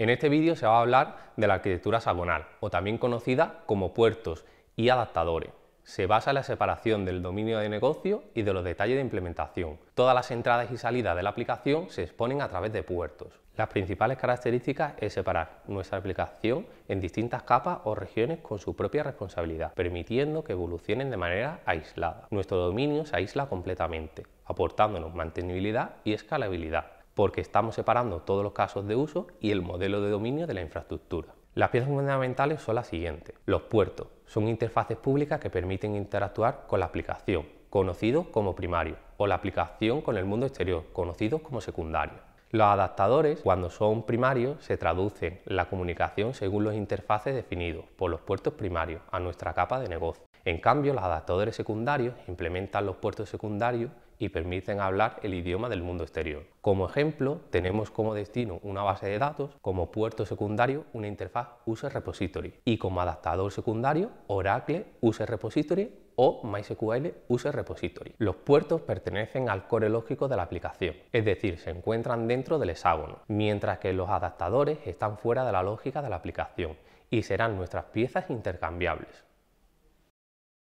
En este vídeo se va a hablar de la arquitectura sagonal, o también conocida como puertos y adaptadores. Se basa en la separación del dominio de negocio y de los detalles de implementación. Todas las entradas y salidas de la aplicación se exponen a través de puertos. Las principales características es separar nuestra aplicación en distintas capas o regiones con su propia responsabilidad, permitiendo que evolucionen de manera aislada. Nuestro dominio se aísla completamente, aportándonos mantenibilidad y escalabilidad porque estamos separando todos los casos de uso y el modelo de dominio de la infraestructura. Las piezas fundamentales son las siguientes. Los puertos son interfaces públicas que permiten interactuar con la aplicación, conocido como primario, o la aplicación con el mundo exterior, conocido como secundario. Los adaptadores, cuando son primarios, se traducen la comunicación según los interfaces definidos por los puertos primarios a nuestra capa de negocio. En cambio, los adaptadores secundarios implementan los puertos secundarios y permiten hablar el idioma del mundo exterior. Como ejemplo, tenemos como destino una base de datos, como puerto secundario una interfaz User Repository y como adaptador secundario Oracle User Repository o MySQL User Repository. Los puertos pertenecen al core lógico de la aplicación, es decir, se encuentran dentro del hexágono, mientras que los adaptadores están fuera de la lógica de la aplicación y serán nuestras piezas intercambiables.